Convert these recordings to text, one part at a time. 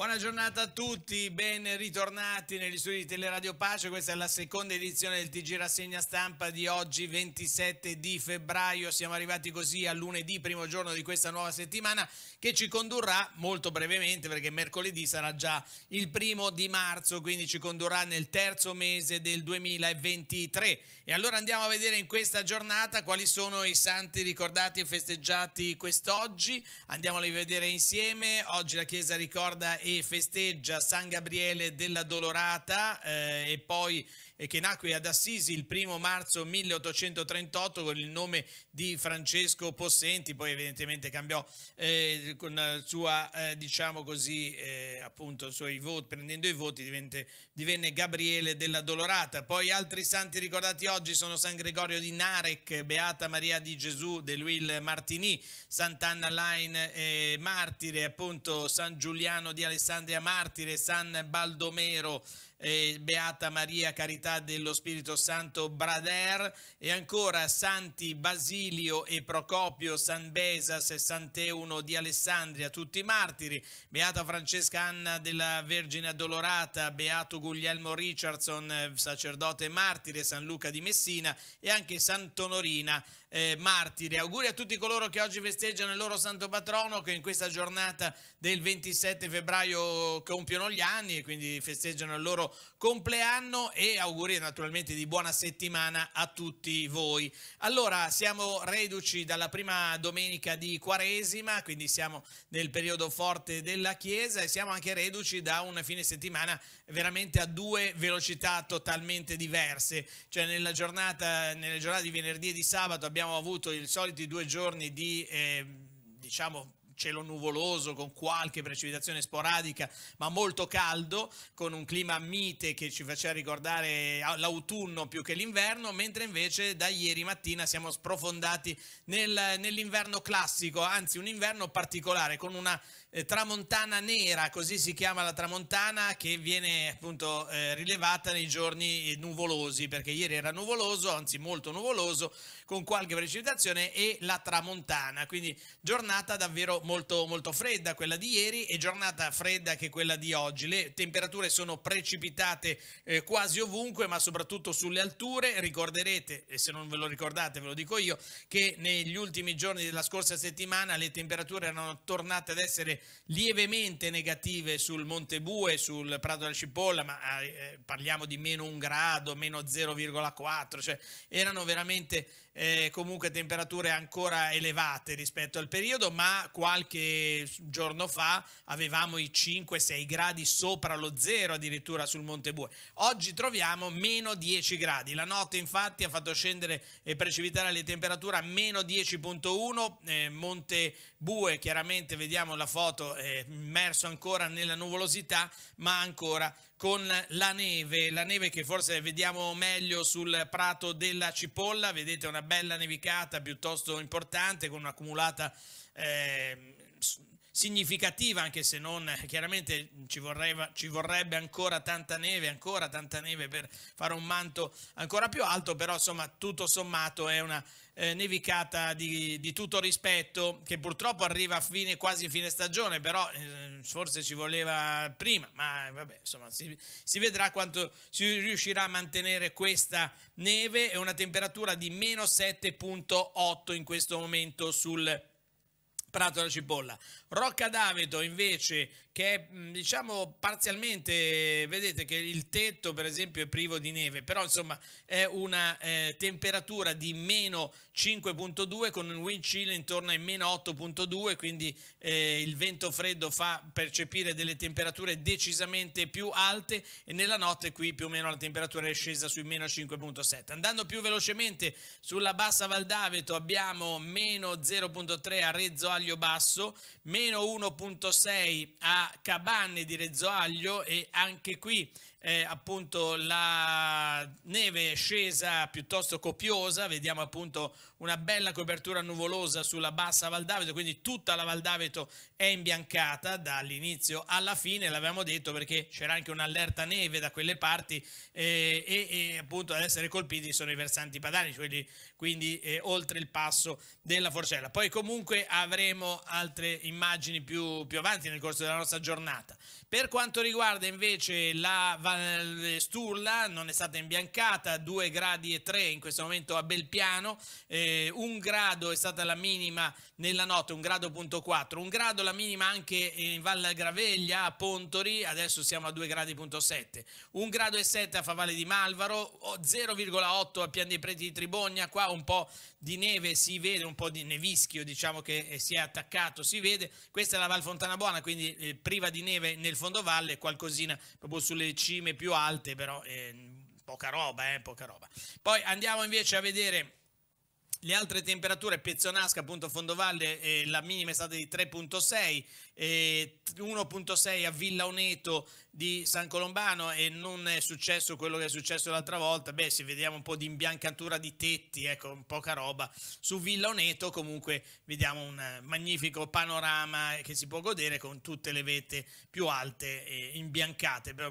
Buona giornata a tutti, ben ritornati negli studi di Teleradio Pace, questa è la seconda edizione del TG Rassegna Stampa di oggi 27 di febbraio, siamo arrivati così al lunedì, primo giorno di questa nuova settimana che ci condurrà molto brevemente perché mercoledì sarà già il primo di marzo, quindi ci condurrà nel terzo mese del 2023 e allora andiamo a vedere in questa giornata quali sono i santi ricordati e festeggiati quest'oggi, andiamoli a vedere insieme, oggi la Chiesa ricorda e e festeggia San Gabriele della Dolorata eh, e poi e che nacque ad Assisi il primo marzo 1838 con il nome di Francesco Possenti, poi evidentemente cambiò eh, con la sua, eh, diciamo così, eh, appunto, suoi voti, prendendo i voti divenne, divenne Gabriele della Dolorata. Poi altri santi ricordati oggi sono San Gregorio di Narek, Beata Maria di Gesù, De Luil Martini, Sant'Anna Lain eh, Martire, appunto San Giuliano di Alessandria Martire, San Baldomero, eh, Beata Maria Carità dello Spirito Santo Brader e ancora Santi Basilio e Procopio San Besa 61 di Alessandria, tutti martiri, Beata Francesca Anna della Vergine Addolorata, Beato Guglielmo Richardson, eh, sacerdote martire, San Luca di Messina e anche Sant'Onorina eh, martiri. Auguri a tutti coloro che oggi festeggiano il loro santo patrono, che in questa giornata del 27 febbraio compiono gli anni e quindi festeggiano il loro compleanno e auguri naturalmente di buona settimana a tutti voi. Allora, siamo reduci dalla prima domenica di Quaresima, quindi siamo nel periodo forte della Chiesa e siamo anche reduci da un fine settimana veramente a due velocità totalmente diverse. Cioè nella giornata, nelle giornate di venerdì e di sabato abbiamo abbiamo avuto i soliti due giorni di eh, diciamo cielo nuvoloso con qualche precipitazione sporadica, ma molto caldo, con un clima mite che ci faceva ricordare l'autunno più che l'inverno, mentre invece da ieri mattina siamo sprofondati nel, nell'inverno classico, anzi un inverno particolare con una eh, tramontana nera, così si chiama la tramontana, che viene appunto eh, rilevata nei giorni eh, nuvolosi, perché ieri era nuvoloso, anzi molto nuvoloso, con qualche precipitazione e la tramontana, quindi giornata davvero molto, molto fredda quella di ieri e giornata fredda che quella di oggi. Le temperature sono precipitate eh, quasi ovunque, ma soprattutto sulle alture, ricorderete, e se non ve lo ricordate ve lo dico io, che negli ultimi giorni della scorsa settimana le temperature erano tornate ad essere lievemente negative sul Monte Bue, sul Prato della Cipolla, ma eh, eh, parliamo di meno un grado, meno 0,4, cioè erano veramente eh, comunque temperature ancora elevate rispetto al periodo, ma qualche giorno fa avevamo i 5-6 gradi sopra lo zero addirittura sul Monte Bue. Oggi troviamo meno 10 gradi. La notte infatti ha fatto scendere e precipitare le temperature a meno 10.1, eh, Monte Bue chiaramente vediamo la foto eh, immerso ancora nella nuvolosità, ma ancora con la neve, la neve che forse vediamo meglio sul prato della cipolla, vedete una bella nevicata piuttosto importante con un'accumulata eh, significativa, anche se non eh, chiaramente ci, vorreva, ci vorrebbe ancora tanta neve, ancora tanta neve per fare un manto ancora più alto, però insomma tutto sommato è una eh, nevicata di, di, tutto rispetto che purtroppo arriva a fine, quasi fine stagione, però eh, forse ci voleva prima, ma eh, vabbè, insomma si, si vedrà quanto si riuscirà a mantenere questa neve e una temperatura di meno 7.8 in questo momento sul Prato della Cipolla. Rocca Davedo invece che è diciamo parzialmente, vedete che il tetto per esempio è privo di neve, però insomma è una eh, temperatura di meno 5.2 con un wind chill intorno ai meno 8.2, quindi eh, il vento freddo fa percepire delle temperature decisamente più alte e nella notte qui più o meno la temperatura è scesa sui meno 5.7. Andando più velocemente sulla bassa Val d'Aveto abbiamo meno 0.3 a Rezzo Aglio Basso, meno meno 1.6 a Cabanne di Rezzoaglio e anche qui eh, appunto la neve scesa piuttosto copiosa, vediamo appunto una bella copertura nuvolosa sulla bassa Val d'Aveto, quindi tutta la Val d'Aveto è imbiancata dall'inizio alla fine, l'avevamo detto perché c'era anche un'allerta neve da quelle parti eh, e, e, appunto ad essere colpiti sono i versanti padani, quindi, quindi eh, oltre il passo della forcella. Poi comunque avremo altre immagini più, più avanti nel corso della nostra giornata. Per quanto riguarda invece la Sturla, non è stata imbiancata, 2 gradi e 3 in questo momento a Belpiano, eh, un grado è stata la minima nella notte, un grado punto 4, un grado la minima anche in Val Graveglia, a Pontori, adesso siamo a 2 gradi punto 7, un grado e 7 a Favale di Malvaro, 0,8 a Pian dei Preti di Tribogna, qua un po' di neve si vede, un po' di nevischio diciamo che si è attaccato, si vede, questa è la Val Fontana Buona, quindi eh, priva di neve nel fondovalle, qualcosina proprio sulle cime più alte, però eh, poca roba, eh, poca roba. Poi andiamo invece a vedere le altre temperature, Pezzonasca, appunto Fondovalle, eh, la minima è stata di 3.6, eh, 1.6 a Villa Uneto di San Colombano e non è successo quello che è successo l'altra volta. Beh, se vediamo un po' di imbiancatura di tetti, ecco, poca roba. Su Villa Uneto comunque vediamo un eh, magnifico panorama che si può godere con tutte le vette più alte e imbiancate. Però,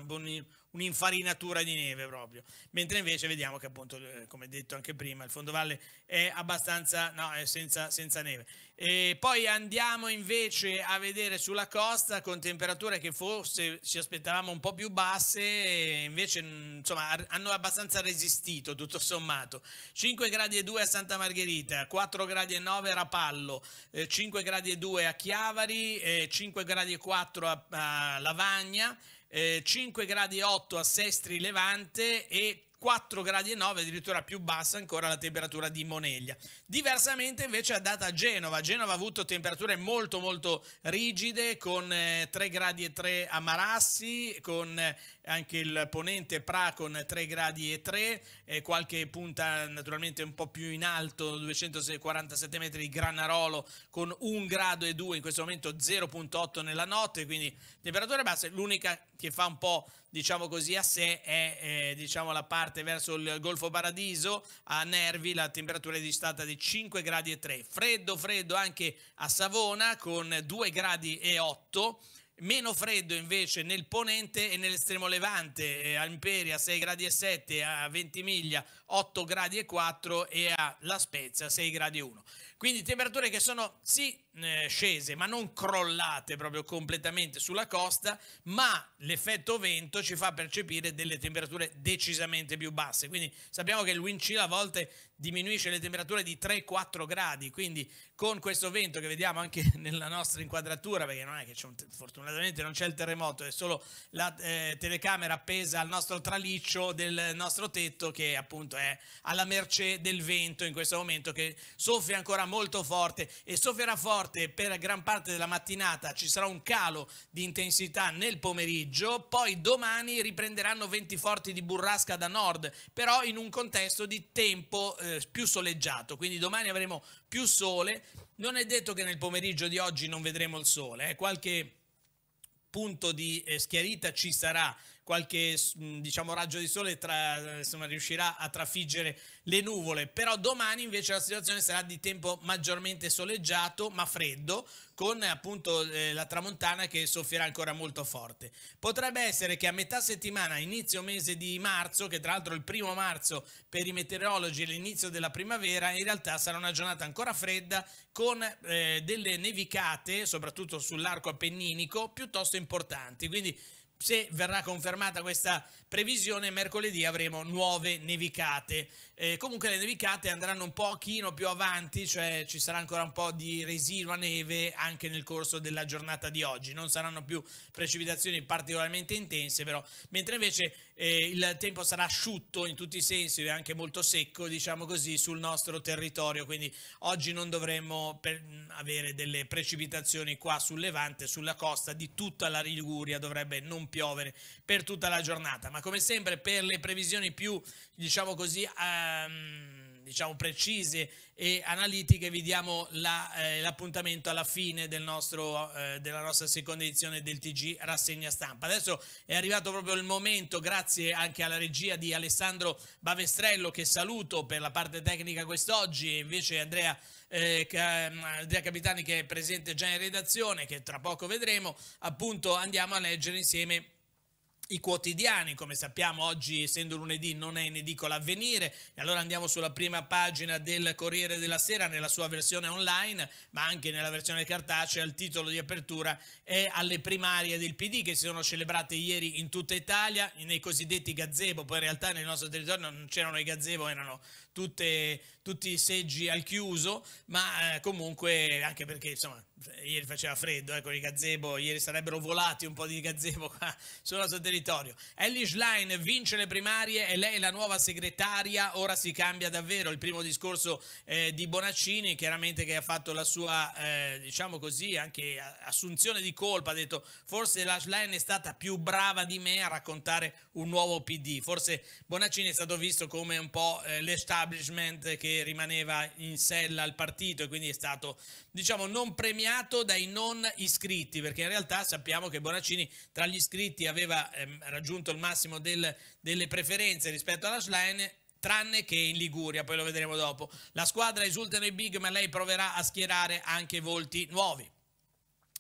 un'infarinatura di neve proprio, mentre invece vediamo che appunto, eh, come detto anche prima, il fondovalle è abbastanza, no, è senza, senza neve. E poi andiamo invece a vedere sulla costa con temperature che forse ci aspettavamo un po' più basse, invece mm, insomma hanno abbastanza resistito tutto sommato. 5 gradi e 2 a Santa Margherita, 4 gradi e 9 a Rapallo, 5 eh, gradi e 2 a Chiavari, 5 gradi e 4 a Lavagna, 5 eh, gradi 8 a Sestri Levante e 4 gradi 9, addirittura più bassa ancora la temperatura di Moneglia. Diversamente invece è andata a Genova. Genova ha avuto temperature molto molto rigide con eh, 3 gradi e 3 a Marassi, con eh, anche il ponente Pra con 3 gradi e 3, eh, qualche punta naturalmente un po' più in alto, 247 metri di Granarolo con 1 grado e 2, in questo momento 0.8 nella notte, quindi temperature basse. L'unica che fa un po', diciamo così, a sé, è eh, diciamo, la parte verso il Golfo Paradiso, a Nervi la temperatura è distata di 5 gradi e 3, freddo freddo anche a Savona con 2 gradi e 8, meno freddo invece nel ponente e nell'estremo levante, eh, a Imperia 6 gradi e 7, a Ventimiglia 8 gradi e 4 e a La Spezia 6 gradi e 1. Quindi temperature che sono sì eh, scese, ma non crollate proprio completamente sulla costa, ma l'effetto vento ci fa percepire delle temperature decisamente più basse. Quindi sappiamo che il wind chill a volte diminuisce le temperature di 3-4 gradi, quindi con questo vento che vediamo anche nella nostra inquadratura, perché non è che un, fortunatamente non c'è il terremoto, è solo la eh, telecamera appesa al nostro traliccio del nostro tetto che appunto è alla mercé del vento in questo momento che soffia ancora molto forte e soffierà forte per gran parte della mattinata, ci sarà un calo di intensità nel pomeriggio, poi domani riprenderanno venti forti di burrasca da nord, però in un contesto di tempo eh, più soleggiato, quindi domani avremo più sole, non è detto che nel pomeriggio di oggi non vedremo il sole, eh, qualche punto di eh, schiarita ci sarà qualche mm, diciamo, raggio di sole tra, insomma, riuscirà a trafiggere le nuvole, però domani invece la situazione sarà di tempo maggiormente soleggiato ma freddo, con appunto eh, la tramontana che soffierà ancora molto forte. Potrebbe essere che a metà settimana, inizio mese di marzo, che tra l'altro il primo marzo per i meteorologi è l'inizio della primavera, in realtà sarà una giornata ancora fredda con eh, delle nevicate, soprattutto sull'arco appenninico, piuttosto importanti. Quindi se verrà confermata questa previsione, mercoledì avremo nuove nevicate. Eh, comunque le nevicate andranno un pochino più avanti, cioè ci sarà ancora un po' di residua neve anche nel corso della giornata di oggi. Non saranno più precipitazioni particolarmente intense, però. Mentre invece eh, il tempo sarà asciutto in tutti i sensi e anche molto secco, diciamo così, sul nostro territorio, quindi oggi non dovremmo avere delle precipitazioni qua sul Levante, sulla costa di tutta la Liguria, dovrebbe non piovere per tutta la giornata, ma come sempre per le previsioni più, diciamo così, um, diciamo precise e analitiche vi diamo l'appuntamento la, eh, alla fine del nostro, eh, della nostra seconda edizione del TG Rassegna Stampa. Adesso è arrivato proprio il momento, grazie anche alla regia di Alessandro Bavestrello che saluto per la parte tecnica quest'oggi e invece Andrea eh, Andrea Capitani che è presente già in redazione, che tra poco vedremo, appunto andiamo a leggere insieme i quotidiani, come sappiamo oggi essendo lunedì non è in edicola avvenire e allora andiamo sulla prima pagina del Corriere della Sera nella sua versione online, ma anche nella versione cartacea, il titolo di apertura è alle primarie del PD che si sono celebrate ieri in tutta Italia, nei cosiddetti gazebo, poi in realtà nel nostro territorio non c'erano i gazebo, erano tutte, tutti i seggi al chiuso, ma eh, comunque anche perché insomma ieri faceva freddo, ecco eh, i gazebo, ieri sarebbero volati un po' di gazebo qua sul nostro territorio. Ellie Schlein vince le primarie e lei è la nuova segretaria, ora si cambia davvero il primo discorso eh, di Bonaccini, chiaramente che ha fatto la sua, eh, diciamo così, anche assunzione di colpa, ha detto forse la Schlein è stata più brava di me a raccontare un nuovo PD, forse Bonaccini è stato visto come un po' eh, l'estate dell'establishment che rimaneva in sella al partito e quindi è stato diciamo non premiato dai non iscritti perché in realtà sappiamo che Bonaccini tra gli iscritti aveva ehm, raggiunto il massimo del, delle preferenze rispetto alla Schlein tranne che in Liguria, poi lo vedremo dopo. La squadra esulta nei big, ma lei proverà a schierare anche volti nuovi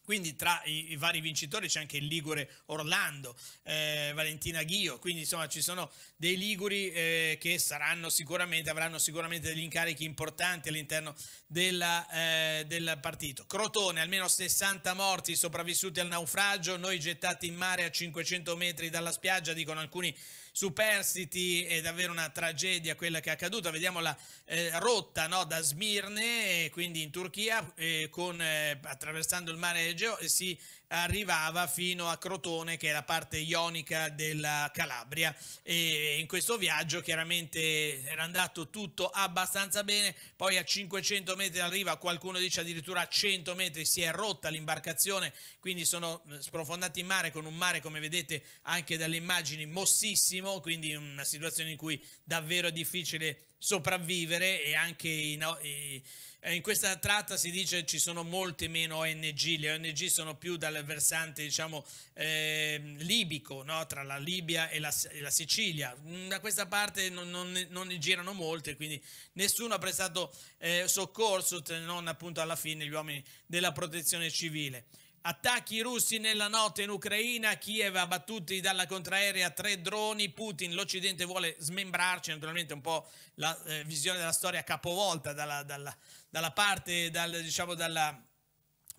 quindi tra i, i vari vincitori c'è anche il Ligure Orlando, eh, Valentina Ghio, quindi insomma ci sono dei Liguri eh, che saranno sicuramente, avranno sicuramente degli incarichi importanti all'interno eh, del partito. Crotone, almeno 60 morti sopravvissuti al naufragio, noi gettati in mare a 500 metri dalla spiaggia, dicono alcuni superstiti, è davvero una tragedia quella che è accaduta, vediamo la eh, rotta no, da Smirne, quindi in Turchia, eh, con, eh, attraversando il mare Egeo, e si arrivava fino a Crotone, che è la parte ionica della Calabria. E in questo viaggio chiaramente era andato tutto abbastanza bene, poi a 500 metri dalla riva, qualcuno dice addirittura a 100 metri si è rotta l'imbarcazione, quindi sono sprofondati in mare con un mare come vedete anche dalle immagini mossissimo, quindi una situazione in cui davvero è difficile sopravvivere e anche i, i eh, in questa tratta si dice ci sono molte meno ONG, le ONG sono più dal versante diciamo eh, libico, no? tra la Libia e la, e la, Sicilia, mm, da questa parte non, non, non, ne girano molte, quindi nessuno ha prestato eh, soccorso se non appunto alla fine gli uomini della protezione civile. Attacchi russi nella notte in Ucraina, Kiev abbattuti dalla contraerea tre droni, Putin, l'Occidente vuole smembrarci, naturalmente un po' la eh, visione della storia capovolta dalla, dalla, dalla parte, dal, diciamo dalla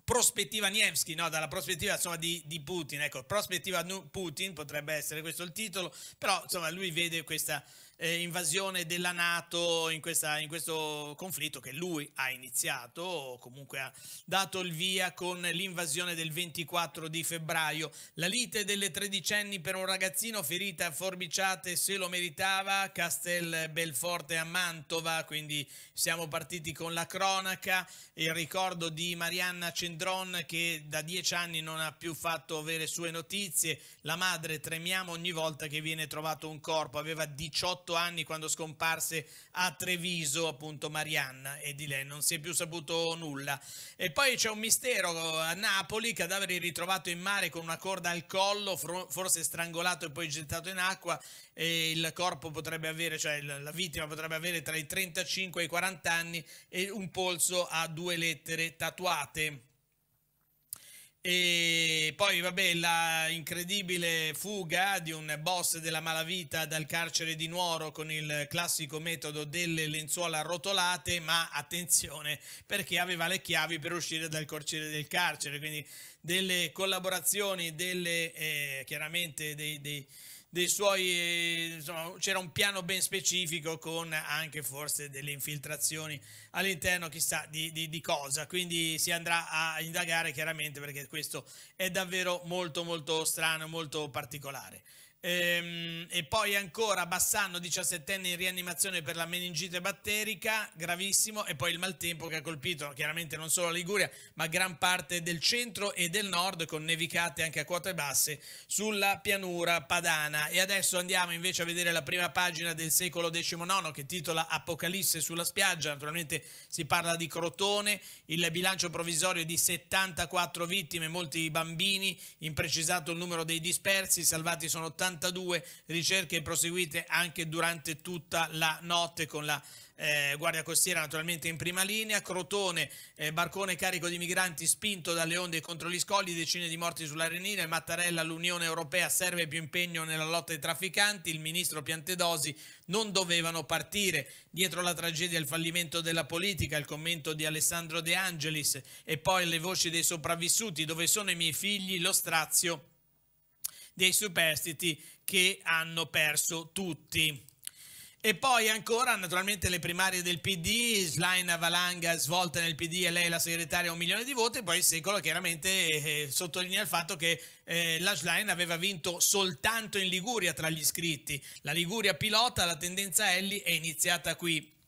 prospettiva Nevsky, no? dalla prospettiva insomma, di, di, Putin, ecco, prospettiva Putin potrebbe essere questo il titolo, però insomma lui vede questa eh, invasione della Nato in, questa, in, questo conflitto che lui ha iniziato o comunque ha dato il via con l'invasione del 24 di febbraio. La lite delle tredicenni per un ragazzino ferita a forbiciate se lo meritava, Castel Belforte a Mantova, quindi siamo partiti con la cronaca, il ricordo di Marianna Cendron che da dieci anni non ha più fatto avere sue notizie, la madre tremiamo ogni volta che viene trovato un corpo, aveva 18 18 anni quando scomparse a Treviso appunto Marianna e di lei non si è più saputo nulla. E poi c'è un mistero eh, a Napoli, cadavere ritrovato in mare con una corda al collo, forse strangolato e poi gettato in acqua e il corpo potrebbe avere, cioè la vittima potrebbe avere tra i 35 e i 40 anni e un polso a due lettere tatuate. E poi, vabbè, la incredibile fuga di un boss della malavita dal carcere di Nuoro con il classico metodo delle lenzuola arrotolate, ma attenzione perché aveva le chiavi per uscire dal corciere del carcere, quindi delle collaborazioni, delle, eh, chiaramente dei, dei dei suoi, insomma, c'era un piano ben specifico con anche forse delle infiltrazioni all'interno chissà di, di, di, cosa, quindi si andrà a indagare chiaramente perché questo è davvero molto molto strano, molto particolare. Ehm, e poi ancora Bassano, 17enne in rianimazione per la meningite batterica, gravissimo, e poi il maltempo che ha colpito chiaramente non solo la Liguria, ma gran parte del centro e del nord, con nevicate anche a quote basse sulla pianura padana. E adesso andiamo invece a vedere la prima pagina del secolo XIX che titola Apocalisse sulla spiaggia. Naturalmente si parla di Crotone, il bilancio provvisorio di 74 vittime, molti bambini, imprecisato il numero dei dispersi, salvati sono 80 72 ricerche proseguite anche durante tutta la notte con la eh, Guardia Costiera naturalmente in prima linea, Crotone, eh, barcone carico di migranti spinto dalle onde contro gli scogli, decine di morti sulla Renina, Mattarella, l'Unione Europea serve più impegno nella lotta ai trafficanti, il ministro Piantedosi non dovevano partire, dietro la tragedia il fallimento della politica, il commento di Alessandro De Angelis e poi le voci dei sopravvissuti, dove sono i miei figli, lo strazio dei superstiti che hanno perso tutti. E poi ancora naturalmente le primarie del PD, Slaina Valanga svolta nel PD e lei la segretaria un milione di voti, poi il secolo chiaramente eh, eh, sottolinea il fatto che eh, la Slaina aveva vinto soltanto in Liguria tra gli iscritti, la Liguria pilota, la tendenza Elli è iniziata qui.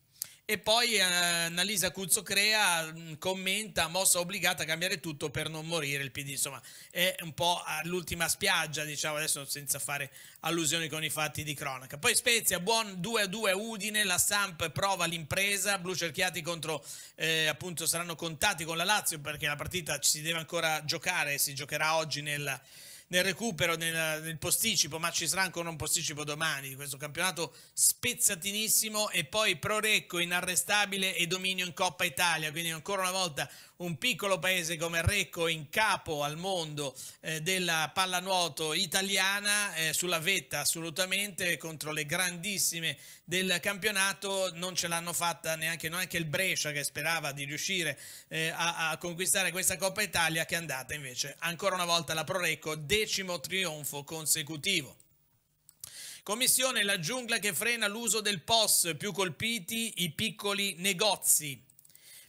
E poi eh, Annalisa Cuzzo Crea mm, commenta mossa obbligata a cambiare tutto per non morire il PD, insomma è un po' l'ultima spiaggia, diciamo adesso senza fare allusioni con i fatti di cronaca. Poi Spezia, buon 2-2 Udine, la Samp prova l'impresa, blu cerchiati contro, eh, appunto saranno contati con la Lazio perché la partita ci si deve ancora giocare, si giocherà oggi nel nel recupero, nel, nel posticipo, ma ci sarà ancora un posticipo domani di questo campionato spezzatinissimo e poi Prorecco inarrestabile e dominio in Coppa Italia, quindi ancora una volta un piccolo paese come Recco in capo al mondo eh, della pallanuoto italiana, eh, sulla vetta assolutamente contro le grandissime del campionato, non ce l'hanno fatta neanche, neanche, il Brescia che sperava di riuscire eh, a, a, conquistare questa Coppa Italia che è andata invece ancora una volta alla Pro Recco, decimo trionfo consecutivo. Commissione la giungla che frena l'uso del POS, più colpiti i piccoli negozi.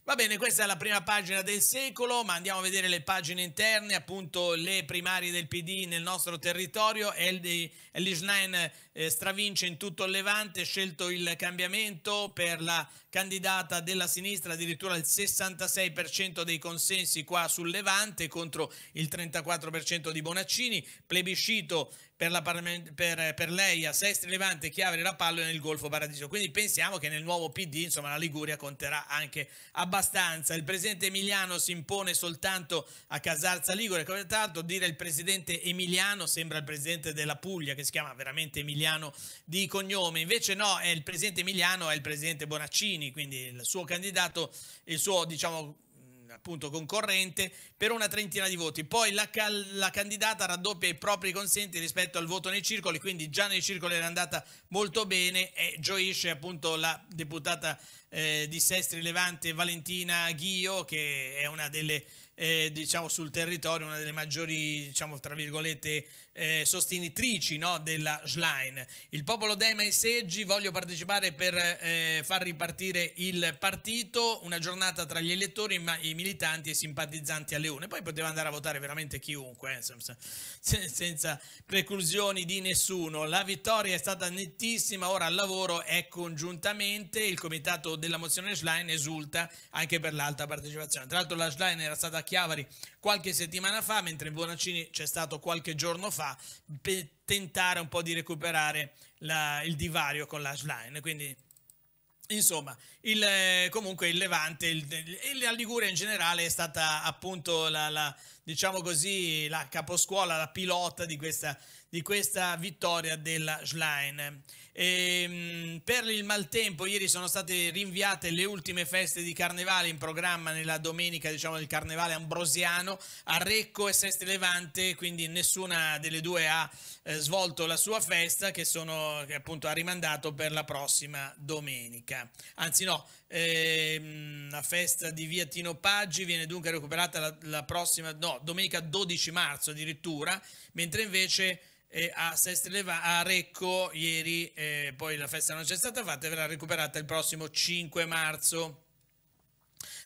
Va bene, questa è la prima pagina del secolo, ma andiamo a vedere le pagine interne, appunto le primarie del PD nel nostro territorio. Elislain eh, stravince in tutto il Levante, scelto il cambiamento per la candidata della sinistra, addirittura il 66% dei consensi qua sul Levante contro il 34% di Bonaccini, plebiscito per, per, per lei a Sestri Levante, Chiavari, Rapallo e nel Golfo Paradiso. Quindi pensiamo che nel nuovo PD insomma, la Liguria conterà anche abbastanza. Il presidente Emiliano si impone soltanto a Casarza Ligure, come tanto dire il presidente Emiliano sembra il presidente della Puglia che si chiama veramente Emiliano di cognome, invece no, è il presidente Emiliano è il presidente Bonaccini, quindi il suo candidato, il suo diciamo appunto concorrente per una trentina di voti. Poi la, la, candidata raddoppia i propri consenti rispetto al voto nei circoli, quindi già nei circoli era andata molto bene e gioisce appunto la deputata eh, di Sestri Levante Valentina Ghio che è una delle eh, diciamo sul territorio una delle maggiori diciamo tra virgolette eh, sostenitrici no, della Schlein. Il popolo dema i seggi, voglio partecipare per eh, far ripartire il partito, una giornata tra gli elettori, ma i militanti e i simpatizzanti alle une. Poi poteva andare a votare veramente chiunque, eh, senza, senza preclusioni di nessuno. La vittoria è stata nettissima, ora al lavoro è congiuntamente, il comitato della mozione Schlein esulta anche per l'alta partecipazione. Tra l'altro la Schlein era stata a Chiavari qualche settimana fa, mentre Bonaccini c'è stato qualche giorno fa, per tentare un po' di recuperare la, il divario con la Schlein. Quindi Insomma, il, eh, comunque il Levante e la Liguria in generale è stata appunto la, la, diciamo così, la caposcuola, la pilota di questa, di questa vittoria della Schlein. E, ehm, per il maltempo ieri sono state rinviate le ultime feste di carnevale in programma nella domenica diciamo, del carnevale ambrosiano a Recco e Seste Levante, quindi nessuna delle due ha eh, svolto la sua festa che, sono, che appunto ha rimandato per la prossima domenica. Anzi no, ehm, la festa di via Tino Paggi viene dunque recuperata la, la prossima, no, domenica 12 marzo addirittura, mentre invece e a, Sestleva, a Recco ieri, eh, poi la festa non c'è stata fatta e verrà recuperata il prossimo 5 marzo.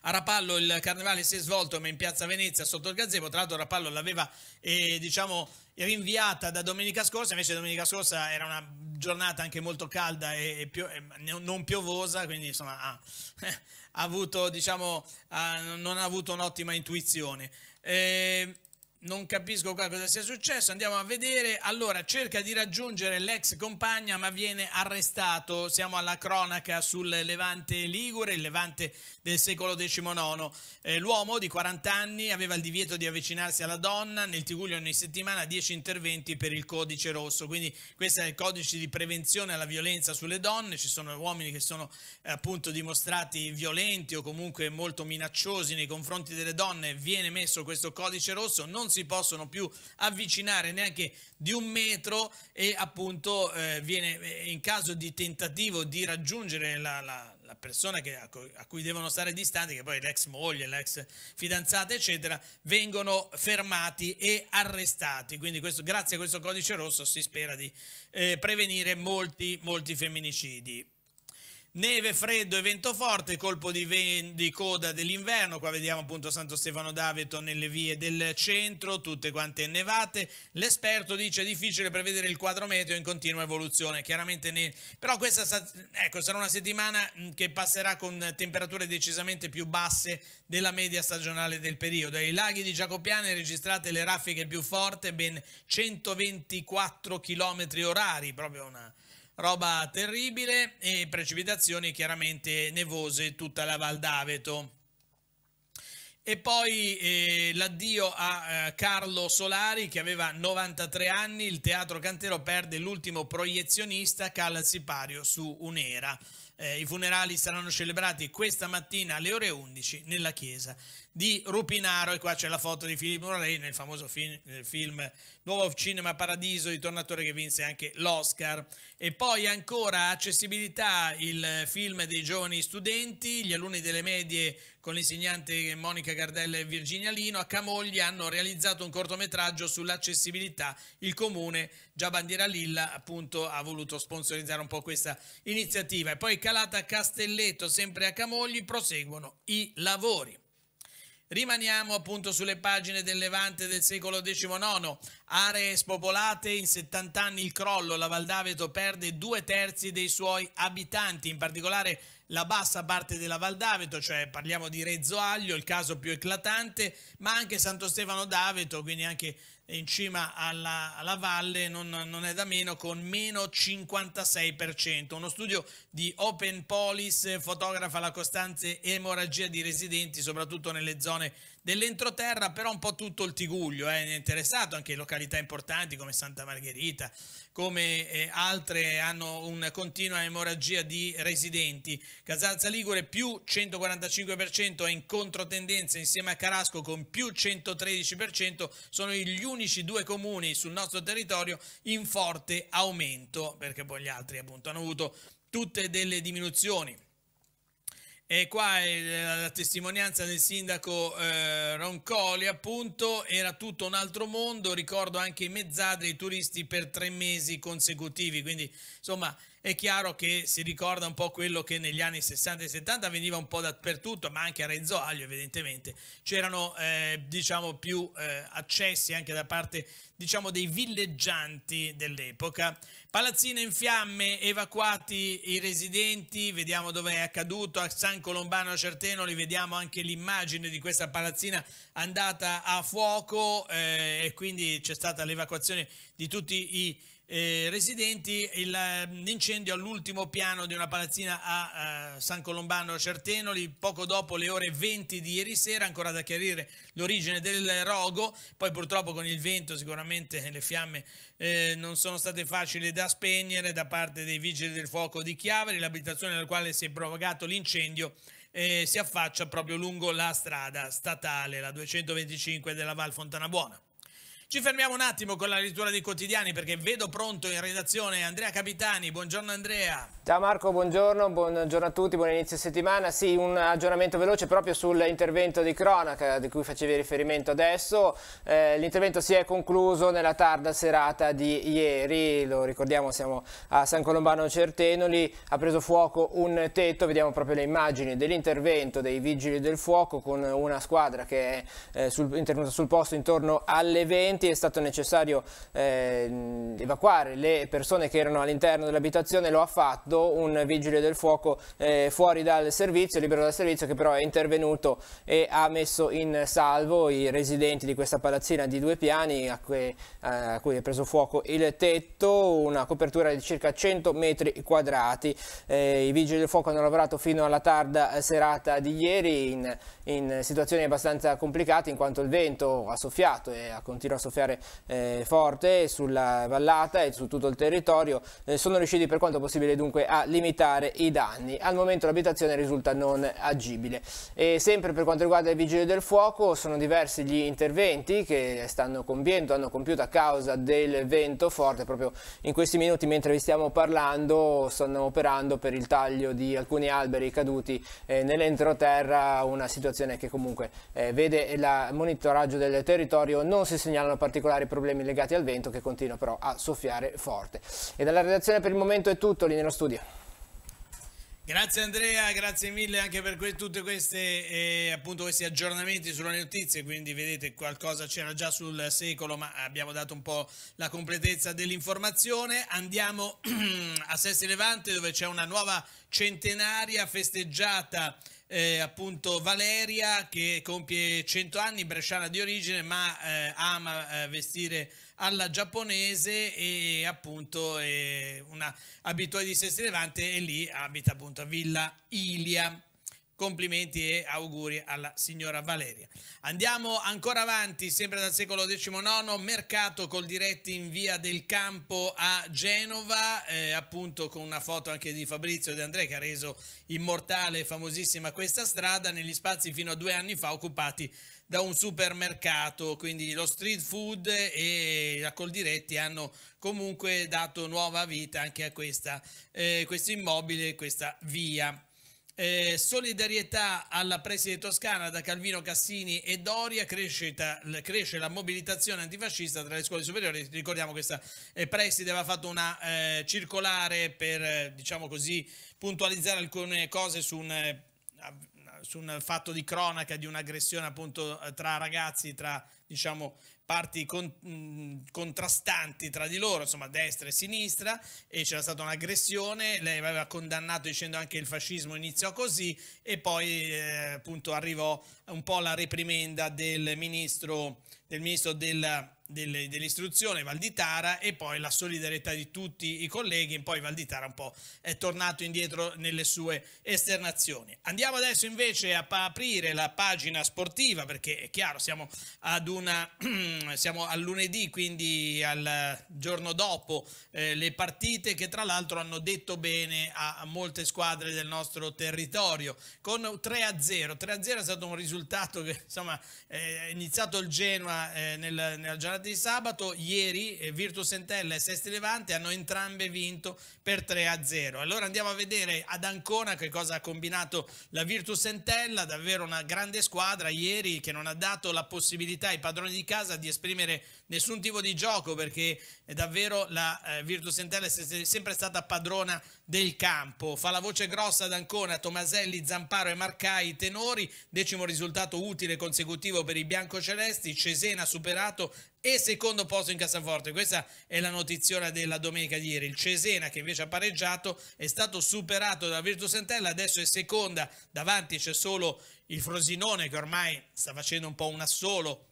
A Rapallo il carnevale si è svolto ma in piazza Venezia sotto il gazebo, tra l'altro Rapallo l'aveva eh, diciamo rinviata da domenica scorsa, invece domenica scorsa era una giornata anche molto calda e, e, pio e non piovosa, quindi insomma ha, ha avuto, diciamo, ha, non ha avuto un'ottima intuizione. Eh, non capisco qua cosa sia successo, andiamo a vedere. Allora, cerca di raggiungere l'ex compagna ma viene arrestato. Siamo alla cronaca sul Levante Ligure, il Levante del secolo XIX. Eh, l'uomo di 40 anni aveva il divieto di avvicinarsi alla donna, nel Tiguglio ogni settimana 10 interventi per il codice rosso, quindi questo è il codice di prevenzione alla violenza sulle donne, ci sono uomini che sono eh, appunto dimostrati violenti o comunque molto minacciosi nei confronti delle donne, viene messo questo codice rosso, non si possono più avvicinare neanche di un metro e appunto eh, viene eh, in caso di tentativo di raggiungere la, la la persona che, a cui devono stare distanti, che poi l'ex moglie, l'ex fidanzata, eccetera, vengono fermati e arrestati. Quindi questo, grazie a questo codice rosso si spera di eh, prevenire molti, molti femminicidi. Neve, freddo e vento forte, colpo di, di coda dell'inverno, qua vediamo appunto Santo Stefano d'Aveto nelle vie del centro, tutte quante nevate. L'esperto dice è difficile prevedere il quadro meteo in continua evoluzione, chiaramente ne- però questa ecco, sarà una settimana mm, che passerà con temperature decisamente più basse della media stagionale del periodo. Ai laghi di Giacopiane registrate le raffiche più forti, ben 124 km orari, proprio una roba terribile e precipitazioni chiaramente nevose tutta la Val d'Aveto. E poi eh, l'addio a eh, Carlo Solari che aveva 93 anni, il Teatro Cantero perde l'ultimo proiezionista, cala il sipario su un'era. Eh, I funerali saranno celebrati questa mattina alle ore 11 nella chiesa di Rupinaro e qua c'è la foto di Filippo Morelli nel famoso film, nel film Nuovo Cinema Paradiso di Tornatore che vinse anche l'Oscar e poi ancora accessibilità il film dei giovani studenti gli alunni delle medie con l'insegnante Monica Gardella e Virginia Lino a Camogli hanno realizzato un cortometraggio sull'accessibilità il comune già bandiera lilla appunto ha voluto sponsorizzare un po' questa iniziativa e poi calata Castelletto sempre a Camogli proseguono i lavori Rimaniamo appunto sulle pagine del Levante del secolo XIX, Aree spopolate, in 70 anni il crollo, la Valdaveto perde due terzi dei suoi abitanti, in particolare la bassa parte della Valdaveto, cioè parliamo di Rezzo Aglio, il caso più eclatante, ma anche Santo Stefano d'Aveto, quindi anche in cima alla, alla valle non, non, è da meno con meno 56%. Uno studio di Open Police fotografa la costante emorragia di residenti soprattutto nelle zone Dell'entroterra però un po' tutto il Tiguglio eh, è interessato, anche località importanti come Santa Margherita, come eh, altre hanno una continua emorragia di residenti. Casalza Ligure più 145% è in controtendenza insieme a Carasco con più 113%, sono gli unici due comuni sul nostro territorio in forte aumento, perché poi gli altri appunto hanno avuto tutte delle diminuzioni e qua la testimonianza del sindaco eh, Roncoli, appunto, era tutto un altro mondo, ricordo anche i mezzadri, i turisti per tre mesi consecutivi, quindi insomma è chiaro che si ricorda un po' quello che negli anni 60 e 70 veniva un po' dappertutto, ma anche a Renzo Aglio evidentemente, c'erano eh, diciamo più eh, accessi anche da parte diciamo dei villeggianti dell'epoca. Palazzina in fiamme, evacuati i residenti, vediamo dove è accaduto, a San Colombano a li vediamo anche l'immagine di questa palazzina andata a fuoco eh, e quindi c'è stata l'evacuazione di tutti i eh, residenti ehm, l'incendio all'ultimo piano di una palazzina a, a eh, San Colombano Certenoli poco dopo le ore 20 di ieri sera, ancora da chiarire l'origine del rogo, poi purtroppo con il vento sicuramente le fiamme eh, non sono state facili da spegnere da parte dei vigili del fuoco di Chiaveri l'abitazione nella quale si è provocato l'incendio eh, si affaccia proprio lungo la strada statale, la 225 della Val Fontanabuona. Ci fermiamo un attimo con la lettura dei quotidiani perché vedo pronto in redazione Andrea Capitani. Buongiorno Andrea. Ciao Marco, buongiorno, buongiorno a tutti, buon inizio settimana. Sì, un aggiornamento veloce proprio sull'intervento di cronaca di cui facevi riferimento adesso. Eh, L'intervento si è concluso nella tarda serata di ieri, lo ricordiamo siamo a San Colombano Certenoli, ha preso fuoco un tetto, vediamo proprio le immagini dell'intervento dei vigili del fuoco con una squadra che è eh, sul, intervenuta sul posto intorno alle 20 interventi, è stato necessario eh, evacuare le persone che erano all'interno dell'abitazione, lo ha fatto un vigile del fuoco eh, fuori dal servizio, libero dal servizio che però è intervenuto e ha messo in salvo i residenti di questa palazzina di due piani a cui, eh, a cui è preso fuoco il tetto, una copertura di circa 100 metri quadrati. Eh, I vigili del fuoco hanno lavorato fino alla tarda serata di ieri in, in situazioni abbastanza complicate in quanto il vento ha soffiato e continua a soffiare soffiare eh, forte sulla vallata e su tutto il territorio, eh, sono riusciti per quanto possibile dunque a limitare i danni. Al momento l'abitazione risulta non agibile. E sempre per quanto riguarda i vigili del fuoco sono diversi gli interventi che stanno compiendo, hanno compiuto a causa del vento forte proprio in questi minuti mentre vi stiamo parlando stanno operando per il taglio di alcuni alberi caduti eh, nell'entroterra, una situazione che comunque eh, vede il monitoraggio del territorio, non si segnalano particolari problemi legati al vento che continua però a soffiare forte. E dalla redazione per il momento è tutto lì nello studio. Grazie Andrea, grazie mille anche per que tutti eh, questi aggiornamenti sulle notizie, quindi vedete qualcosa c'era già sul secolo ma abbiamo dato un po' la completezza dell'informazione. Andiamo a Sesti Levante dove c'è una nuova centenaria festeggiata eh, appunto Valeria che compie 100 anni, bresciana di origine ma eh, ama eh, vestire alla giapponese e appunto è una abituale di Sestri Levante e lì abita appunto a Villa Ilia. Complimenti e auguri alla signora Valeria. Andiamo ancora avanti, sempre dal secolo XIX, mercato col diretti in via del campo a Genova, eh, appunto con una foto anche di Fabrizio De André che ha reso immortale e famosissima questa strada negli spazi fino a due anni fa occupati da un supermercato, quindi lo street food e la Coldiretti hanno comunque dato nuova vita anche a questa, eh, questo immobile, questa via. Eh, solidarietà alla preside toscana da Calvino Cassini e Doria, crescita, cresce la mobilitazione antifascista tra le scuole superiori. Ricordiamo che questa eh, preside aveva fatto una eh, circolare per, eh, diciamo così, puntualizzare alcune cose su un, eh, su un fatto di cronaca di un'aggressione appunto eh, tra ragazzi, tra diciamo parti con, mh, contrastanti tra di loro, insomma destra e sinistra, e c'era stata un'aggressione, lei aveva condannato dicendo anche il fascismo iniziò così e poi eh, appunto arrivò un po' la reprimenda del ministro del, ministro del dell'istruzione Valditara e poi la solidarietà di tutti i colleghi, poi Valditara un po' è tornato indietro nelle sue esternazioni. Andiamo adesso invece a aprire la pagina sportiva perché è chiaro siamo ad una siamo al lunedì, quindi al giorno dopo eh, le partite che tra l'altro hanno detto bene a molte squadre del nostro territorio con 3 a 0. 3 a 0 è stato un risultato che insomma è iniziato il Genoa eh, nel, nella giornata di sabato, ieri eh, Virtus Entella e Sesti Levante hanno entrambe vinto per 3-0. Allora andiamo a vedere ad Ancona che cosa ha combinato la Virtus Entella, davvero una grande squadra ieri che non ha dato la possibilità ai padroni di casa di esprimere nessun tipo di gioco perché è davvero la eh, Virtus Entella è sempre stata padrona del campo. Fa la voce grossa ad Ancona, Tomaselli, Zamparo e Marcai, tenori. Decimo risultato utile consecutivo per i biancocelesti. Cesena superato e secondo posto in Cassaforte. Questa è la notizia della domenica di ieri. Il Cesena, che invece ha pareggiato, è stato superato da Virtus Entella, adesso è seconda. Davanti c'è solo il Frosinone, che ormai sta facendo un po' un assolo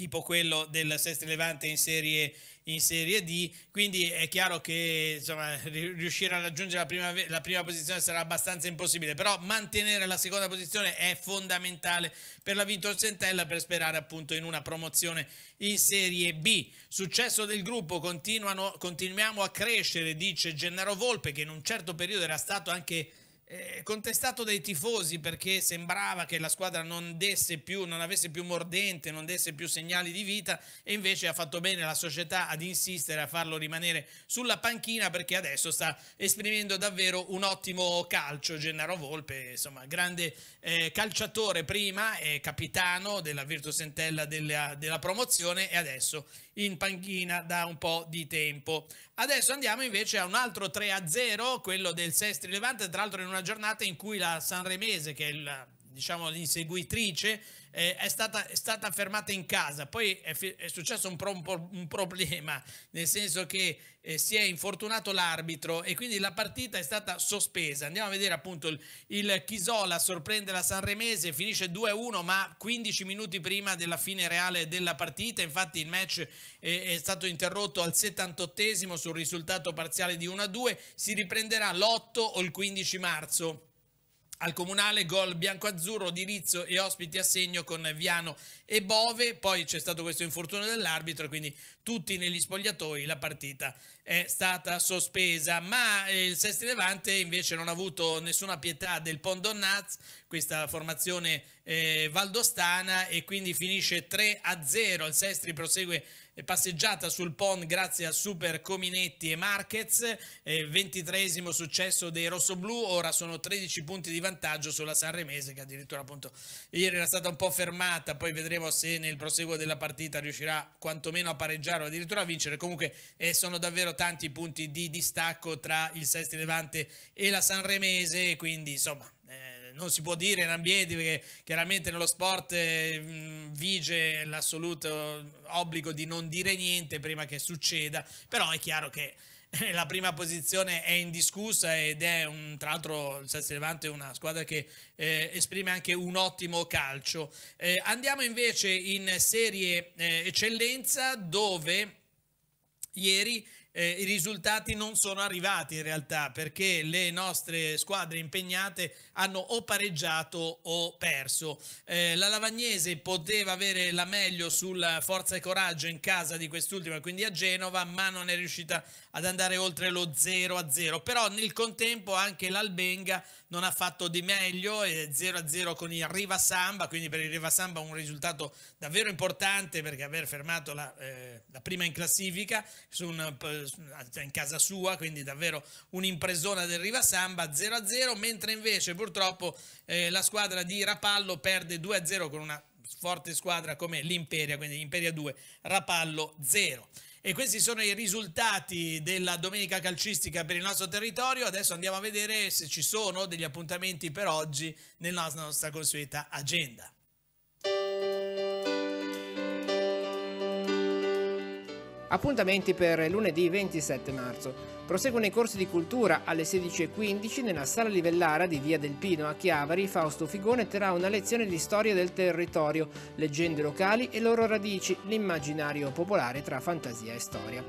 tipo quello del Sesto Levante in serie, in serie, D, quindi è chiaro che insomma, riuscire a raggiungere la prima, la prima, posizione sarà abbastanza impossibile, però mantenere la seconda posizione è fondamentale per la Vintor Centella per sperare appunto in una promozione in serie B. Successo del gruppo, continuiamo a crescere, dice Gennaro Volpe, che in un certo periodo era stato anche eh, contestato dai tifosi perché sembrava che la squadra non desse più, non avesse più mordente, non desse più segnali di vita e invece ha fatto bene la società ad insistere a farlo rimanere sulla panchina perché adesso sta esprimendo davvero un ottimo calcio Gennaro Volpe, insomma grande eh, calciatore prima e capitano della Virtus Entella della, della promozione e adesso in panchina da un po' di tempo. Adesso andiamo invece a un altro 3-0, quello del Sestri Levante, tra l'altro in una una giornata in cui la Sanremese, che è il diciamo, l'inseguitrice, eh, è, stata, è, stata, fermata in casa. Poi è, è successo un, pro, un, pro, un, problema, nel senso che eh, si è infortunato l'arbitro e quindi la partita è stata sospesa. Andiamo a vedere appunto il, il Chisola sorprende la Sanremese, finisce 2-1 ma 15 minuti prima della fine reale della partita. Infatti il match è, è stato interrotto al 78 esimo sul risultato parziale di 1-2. Si riprenderà l'8 o il 15 marzo. Al comunale gol bianco-azzurro di Rizzo e ospiti a segno con Viano e Bove, poi c'è stato questo infortunio dell'arbitro, quindi tutti negli spogliatoi la partita è stata sospesa. Ma eh, il Sesti Levante invece non ha avuto nessuna pietà del Pondonnaz, questa formazione eh, valdostana e quindi finisce 3-0. Il Sestri prosegue passeggiata sul PON grazie a Super Cominetti e Marquez, eh, 23 successo dei rossoblù, ora sono 13 punti di vantaggio sulla Sanremese che addirittura appunto ieri era stata un po' fermata, poi vedremo se nel proseguo della partita riuscirà quantomeno a pareggiare o addirittura a vincere, comunque eh, sono davvero tanti punti di distacco tra il Sesti Levante e la Sanremese, quindi insomma non si può dire in ambienti perché chiaramente nello sport mh, eh, vige l'assoluto obbligo di non dire niente prima che succeda, però è chiaro che eh, la prima posizione è indiscussa ed è un, tra l'altro il Sassi Levante è una squadra che eh, esprime anche un ottimo calcio. Eh, andiamo invece in serie eh, eccellenza dove ieri eh, i risultati non sono arrivati in realtà perché le nostre squadre impegnate hanno o pareggiato o perso. Eh, la Lavagnese poteva avere la meglio sulla forza e coraggio in casa di quest'ultima, quindi a Genova, ma non è riuscita ad andare oltre lo 0 a 0, però nel contempo anche l'Albenga non ha fatto di meglio, è 0 a 0 con il Riva Samba, quindi per il Riva Samba un risultato davvero importante perché aver fermato la, eh, la prima in classifica su un, eh, in casa sua, quindi davvero un'impresona del Riva Samba 0 a 0, mentre invece purtroppo eh, la squadra di Rapallo perde 2 a 0 con una forte squadra come l'Imperia, quindi Imperia 2, Rapallo 0. E questi sono i risultati della domenica calcistica per il nostro territorio. Adesso andiamo a vedere se ci sono degli appuntamenti per oggi nella nostra consueta agenda. Appuntamenti per lunedì 27 marzo. Proseguono i corsi di cultura alle 16.15 nella sala livellara di Via del Pino a Chiavari. Fausto Figone terrà una lezione di storia del territorio, leggende locali e loro radici, l'immaginario popolare tra fantasia e storia.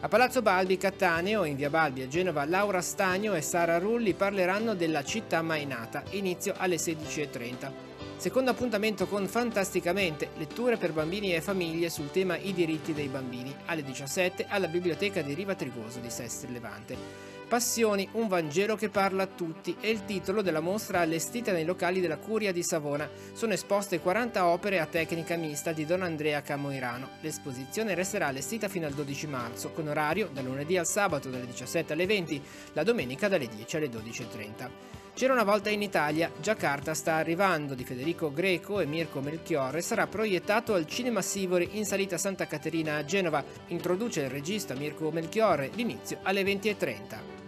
A Palazzo Balbi Cattaneo, in via Balbi a Genova, Laura Stagno e Sara Rulli parleranno della città mai nata. Inizio alle 16.30. Secondo appuntamento con Fantasticamente, letture per bambini e famiglie sul tema I diritti dei bambini, alle 17 alla biblioteca di Riva Trigoso di Sestri Levante. Passioni, un Vangelo che parla a tutti è il titolo della mostra allestita nei locali della Curia di Savona. Sono esposte 40 opere a tecnica mista di Don Andrea Camoirano. L'esposizione resterà allestita fino al 12 marzo, con orario da lunedì al sabato dalle 17 alle 20, la domenica dalle 10 alle 12.30. C'era una volta in Italia, Giacarta sta arrivando di Federico Greco e Mirko Melchiorre sarà proiettato al Cinema Sivori in salita Santa Caterina a Genova. Introduce il regista Mirko Melchiorre l'inizio alle 20.30.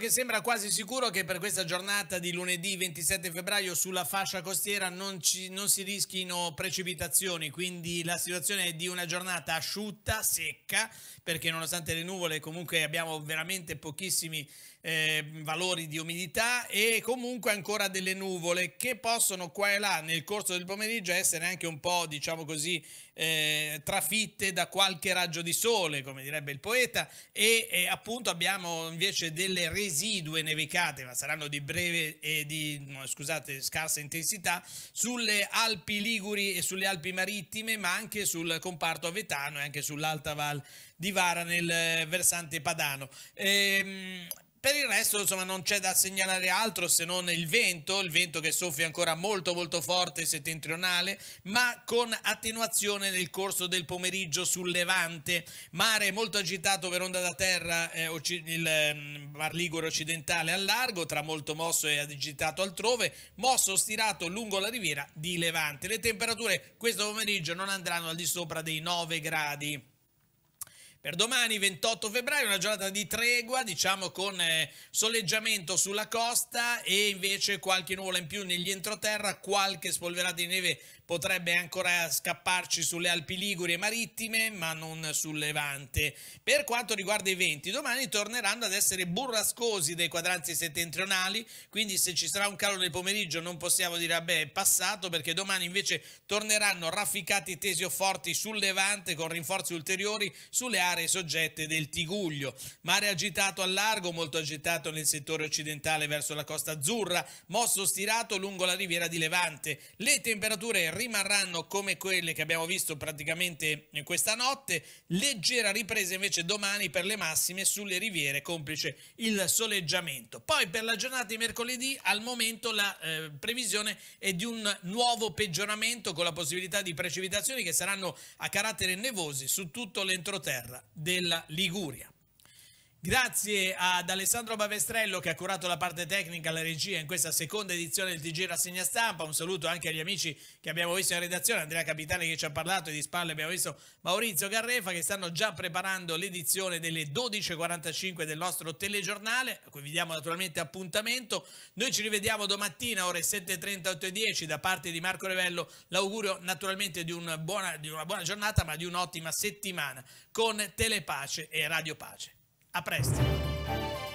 che sembra quasi sicuro che per questa giornata di lunedì 27 febbraio sulla fascia costiera non, ci, non si rischino precipitazioni, quindi la situazione è di una giornata asciutta, secca, perché nonostante le nuvole comunque abbiamo veramente pochissimi eh, valori di umidità e comunque ancora delle nuvole che possono qua e là nel corso del pomeriggio essere anche un po', diciamo così, eh, trafitte da qualche raggio di sole, come direbbe il poeta, e, e appunto abbiamo invece delle residue nevicate, ma saranno di breve e di, no, scusate, scarsa intensità, sulle Alpi Liguri e sulle Alpi Marittime, ma anche sul comparto avetano e anche sull'Alta Val di Vara nel eh, versante padano. Ehm, il resto insomma non c'è da segnalare altro se non il vento, il vento che soffia ancora molto molto forte settentrionale, ma con attenuazione nel corso del pomeriggio sul Levante, mare molto agitato per onda da terra eh, il eh, Mar Ligure occidentale a largo, tra molto mosso e agitato altrove, mosso stirato lungo la riviera di Levante. Le temperature questo pomeriggio non andranno al di sopra dei 9 gradi per domani 28 febbraio, una giornata di tregua, diciamo con eh, soleggiamento sulla costa e invece qualche nuvola in più negli entroterra, qualche spolverata di neve potrebbe ancora scapparci sulle Alpi Ligurie marittime, ma non sul Levante. Per quanto riguarda i venti, domani torneranno ad essere burrascosi dei quadranti settentrionali, quindi se ci sarà un calo del pomeriggio non possiamo dire vabbè è passato, perché domani invece torneranno rafficati tesi o forti sul Levante con rinforzi ulteriori sulle aree soggette del Tiguglio. Mare agitato a largo, molto agitato nel settore occidentale verso la costa azzurra, mosso stirato lungo la riviera di Levante. Le temperature rimarranno come quelle che abbiamo visto praticamente questa notte, leggera ripresa invece domani per le massime sulle riviere, complice il soleggiamento. Poi per la giornata di mercoledì al momento la eh, previsione è di un nuovo peggioramento con la possibilità di precipitazioni che saranno a carattere nevosi su tutto l'entroterra della Liguria. Grazie ad Alessandro Bavestrello che ha curato la parte tecnica, la regia in questa seconda edizione del TG Rassegna Stampa. Un saluto anche agli amici che abbiamo visto in redazione, Andrea Capitani che ci ha parlato e di spalle abbiamo visto Maurizio Garrefa che stanno già preparando l'edizione delle 12.45 del nostro telegiornale, a cui vi diamo naturalmente appuntamento. Noi ci rivediamo domattina ore 7.30, 8.10 da parte di Marco Revello. L'augurio naturalmente di una, buona, di una buona giornata ma di un'ottima settimana con Telepace e Radio Pace. A presto!